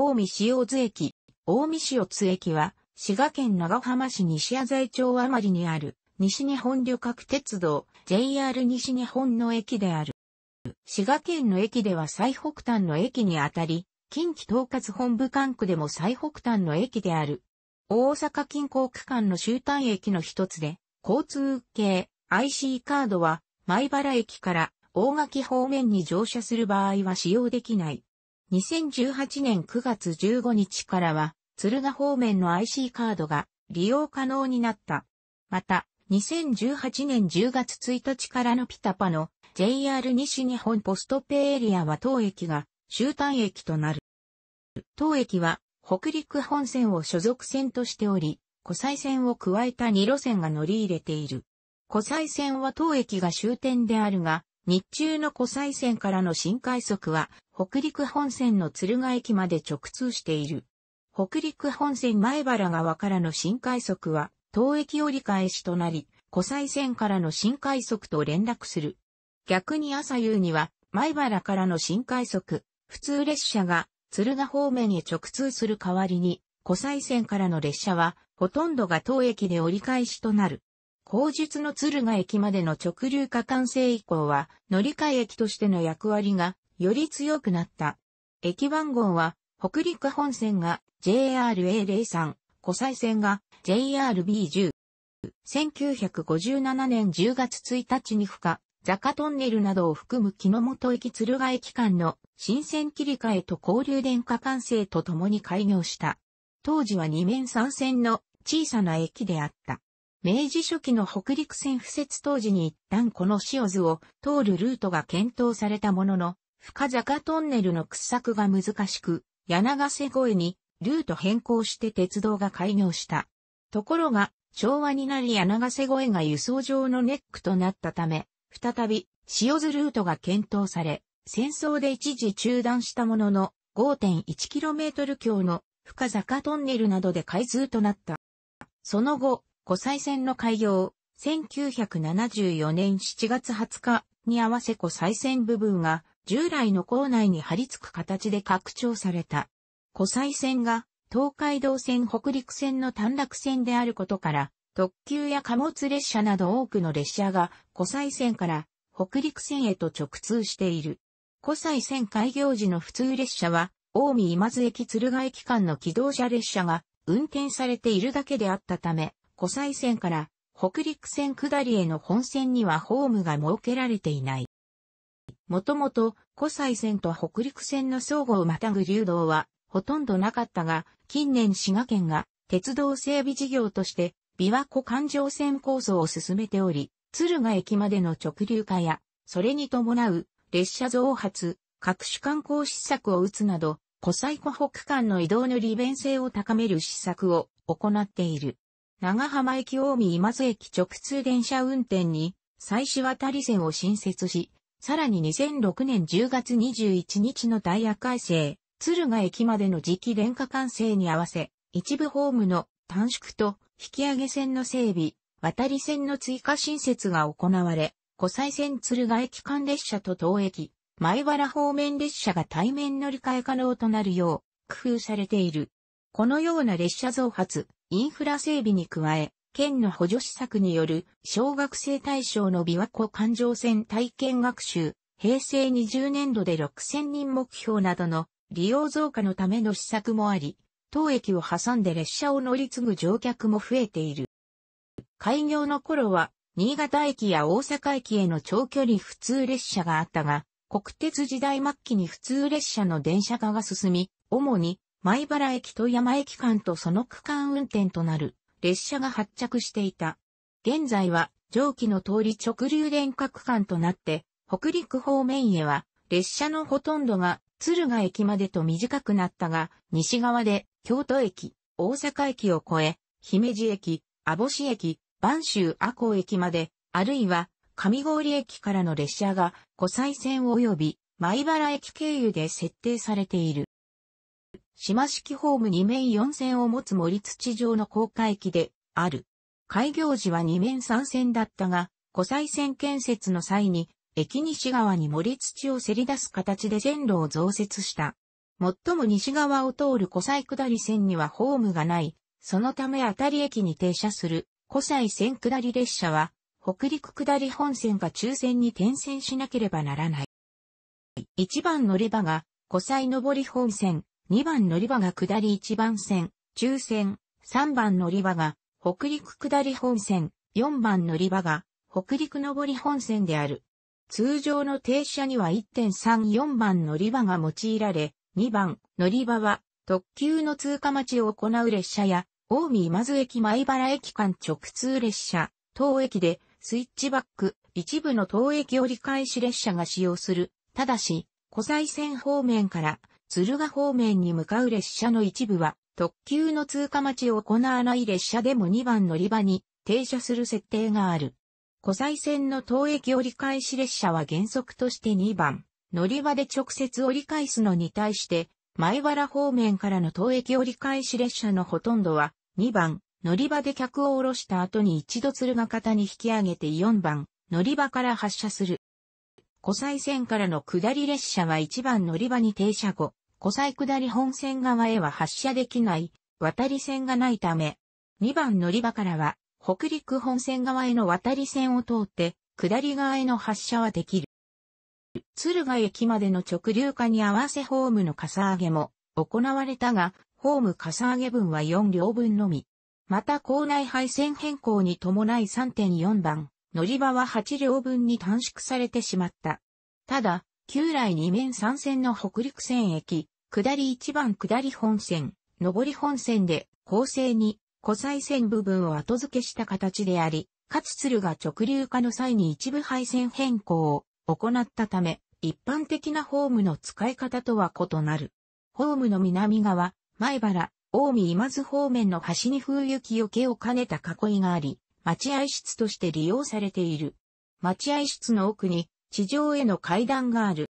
近江塩津駅、大見塩津駅は、滋賀県長浜市西浅井町あまりにある、西日本旅客鉄道、JR 西日本の駅である。滋賀県の駅では最北端の駅にあたり、近畿統括本部管区でも最北端の駅である。大阪近郊区間の終端駅の一つで、交通系 IC カードは、米原駅から大垣方面に乗車する場合は使用できない。2018年9月15日からは、鶴ヶ方面の IC カードが利用可能になった。また、2018年10月1日からのピタパの JR 西日本ポストペイエリアは当駅が終端駅となる。当駅は北陸本線を所属線としており、湖西線を加えた2路線が乗り入れている。湖西線は当駅が終点であるが、日中の湖西線からの新快速は、北陸本線の敦賀駅まで直通している。北陸本線前原川からの新快速は、当駅折り返しとなり、湖西線からの新快速と連絡する。逆に朝夕には、前原からの新快速、普通列車が、敦賀方面へ直通する代わりに、湖西線からの列車は、ほとんどが当駅で折り返しとなる。後述の鶴ヶ駅までの直流化完成以降は、乗り換え駅としての役割が、より強くなった。駅番号は、北陸本線が JRA03、湖西線が JRB10。1957年10月1日に付加、坂トンネルなどを含む木本駅鶴ヶ駅間の新線切り替えと交流電化完成とともに開業した。当時は2面3線の小さな駅であった。明治初期の北陸線布設当時に一旦この塩津を通るルートが検討されたものの、深坂トンネルの掘削が難しく、柳瀬越えにルート変更して鉄道が開業した。ところが、昭和になり柳瀬越えが輸送上のネックとなったため、再び塩津ルートが検討され、戦争で一時中断したものの 5.1km 強の深坂トンネルなどで開通となった。その後、湖西線の開業、1974年7月20日に合わせ湖西線部分が従来の構内に張り付く形で拡張された。湖西線が東海道線北陸線の短絡線であることから、特急や貨物列車など多くの列車が湖西線から北陸線へと直通している。湖西線開業時の普通列車は、大見今津駅鶴ヶ駅間の機動車列車が運転されているだけであったため、湖西線から北陸線下りへの本線にはホームが設けられていない。もともと湖西線と北陸線の相互をまたぐ流動はほとんどなかったが、近年滋賀県が鉄道整備事業として琵琶湖環状線構想を進めており、敦賀駅までの直流化や、それに伴う列車増発、各種観光施策を打つなど、湖西湖北間の移動の利便性を高める施策を行っている。長浜駅大見今津駅直通電車運転に、妻子渡り線を新設し、さらに2006年10月21日のダイヤ改正、鶴ヶ駅までの時期電化完成に合わせ、一部ホームの短縮と引き上げ線の整備、渡り線の追加新設が行われ、湖西線鶴ヶ駅間列車と東駅、前原方面列車が対面乗り換え可能となるよう工夫されている。このような列車増発、インフラ整備に加え、県の補助施策による小学生対象の琵琶湖環状線体験学習、平成20年度で6000人目標などの利用増加のための施策もあり、当駅を挟んで列車を乗り継ぐ乗客も増えている。開業の頃は、新潟駅や大阪駅への長距離普通列車があったが、国鉄時代末期に普通列車の電車化が進み、主に米原駅と山駅間とその区間運転となる列車が発着していた。現在は上記の通り直流電化区間となって、北陸方面へは列車のほとんどが敦賀駅までと短くなったが、西側で京都駅、大阪駅を越え、姫路駅、網干駅、播州阿港駅まで、あるいは上郡駅からの列車が湖西線及び米原駅経由で設定されている。島式ホーム2面4線を持つ森土上の高架駅である。開業時は2面3線だったが、湖西線建設の際に、駅西側に森土をせり出す形で線路を増設した。最も西側を通る湖西下り線にはホームがない。そのため当たり駅に停車する湖西線下り列車は、北陸下り本線が中線に転線しなければならない。一番乗り場が湖西上り本線、2番乗り場が下り1番線、中線、3番乗り場が北陸下り本線、4番乗り場が北陸上り本線である。通常の停車には1.34番乗り場が用いられ、2番乗り場は特急の通過待ちを行う列車や、大見今津駅前原駅間直通列車、当駅でスイッチバック、一部の当駅折り返し列車が使用する。ただし、古西線方面から鶴ヶ方面に向かう列車の一部は、特急の通過待ちを行わない列車でも2番乗り場に停車する設定がある。湖西線の当駅折り返し列車は原則として2番、乗り場で直接折り返すのに対して、前原方面からの当駅折り返し列車のほとんどは、2番、乗り場で客を降ろした後に一度鶴ヶ方に引き上げて4番、乗り場から発車する。湖西線からの下り列車は1番乗り場に停車後、湖西下り本線側へは発車できない、渡り線がないため、2番乗り場からは、北陸本線側への渡り線を通って、下り側への発車はできる。敦賀駅までの直流化に合わせホームのかさ上げも行われたが、ホームかさ上げ分は4両分のみ。また校内配線変更に伴い3.4番、乗り場は8両分に短縮されてしまった。ただ、旧来2面3線の北陸線駅、下り1番下り本線、上り本線で、構成に、湖西線部分を後付けした形であり、かつ鶴が直流化の際に一部配線変更を行ったため、一般的なホームの使い方とは異なる。ホームの南側、前原、大見今津方面の端に風雪よけを兼ねた囲いがあり、待合室として利用されている。待合室の奥に地上への階段がある。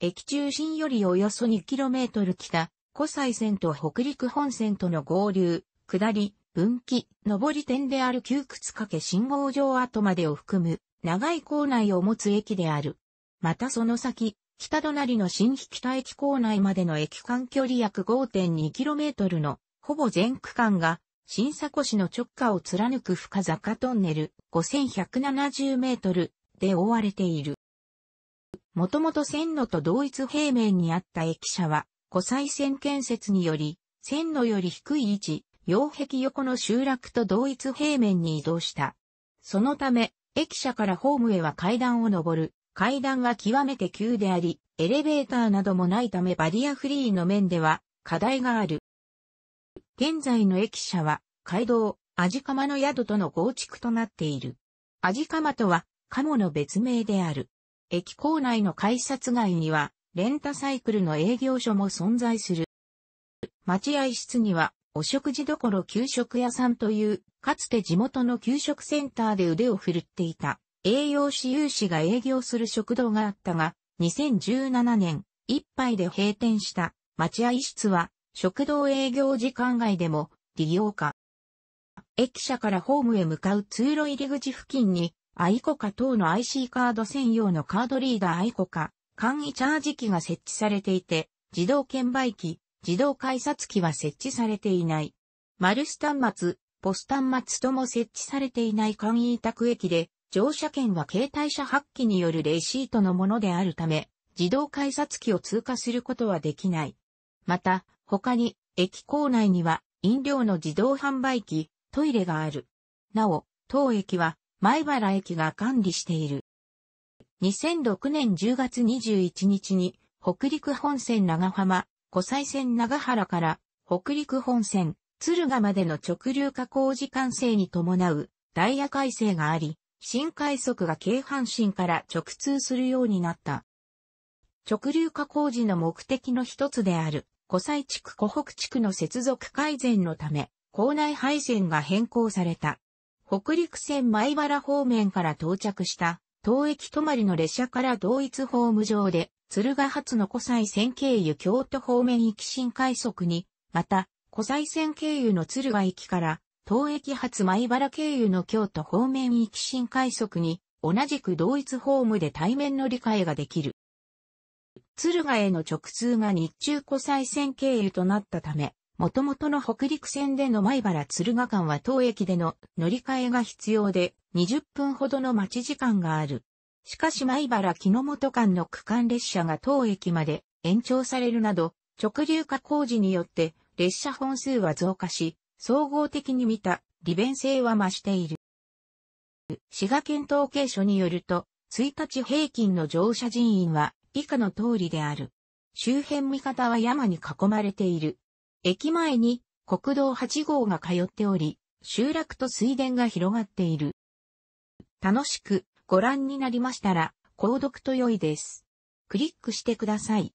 駅中心よりおよそ 2km 北、湖西線と北陸本線との合流、下り、分岐、上り点である窮屈かけ信号場跡までを含む、長い構内を持つ駅である。またその先、北隣の新日北駅構内までの駅間距離約 5.2km の、ほぼ全区間が、新佐古市の直下を貫く深坂トンネル5170メートルで覆われている。もともと線路と同一平面にあった駅舎は、湖西線建設により、線路より低い位置、擁壁横の集落と同一平面に移動した。そのため、駅舎からホームへは階段を上る。階段は極めて急であり、エレベーターなどもないためバリアフリーの面では課題がある。現在の駅舎は、街道、アジカマの宿との合築となっている。アジカマとは、カモの別名である。駅構内の改札外には、レンタサイクルの営業所も存在する。待合室には、お食事どころ給食屋さんという、かつて地元の給食センターで腕を振るっていた、栄養士有志が営業する食堂があったが、2017年、一杯で閉店した待合室は、食堂営業時間外でも利用化。駅舎からホームへ向かう通路入り口付近にアイコカ等の IC カード専用のカードリーダーアイコカ、簡易チャージ機が設置されていて、自動券売機、自動改札機は設置されていない。マルス端末、ポス端末とも設置されていない簡易委託駅で、乗車券は携帯車発機によるレシートのものであるため、自動改札機を通過することはできない。また、他に、駅構内には飲料の自動販売機、トイレがある。なお、当駅は前原駅が管理している。2006年10月21日に、北陸本線長浜、湖西線長原から、北陸本線、鶴ヶまでの直流加工時間制に伴う、ダイヤ改正があり、新快速が京阪神から直通するようになった。直流加工事の目的の一つである、湖西地区湖北地区の接続改善のため、校内配線が変更された。北陸線米原方面から到着した東駅止まりの列車から同一ホーム上で、敦賀発の湖西線経由京都方面行き新快速に、また、湖西線経由の敦賀駅から、東駅発米原経由の京都方面行き新快速に、同じく同一ホームで対面の理解ができる。敦賀への直通が日中湖西線経由となったため、元々の北陸線での米原敦賀間は当駅での乗り換えが必要で20分ほどの待ち時間がある。しかし米原木の本間の区間列車が当駅まで延長されるなど直流化工事によって列車本数は増加し、総合的に見た利便性は増している。滋賀県統計所によると、1日平均の乗車人員は以下の通りである。周辺見方は山に囲まれている。駅前に国道8号が通っており、集落と水田が広がっている。楽しくご覧になりましたら、購読と良いです。クリックしてください。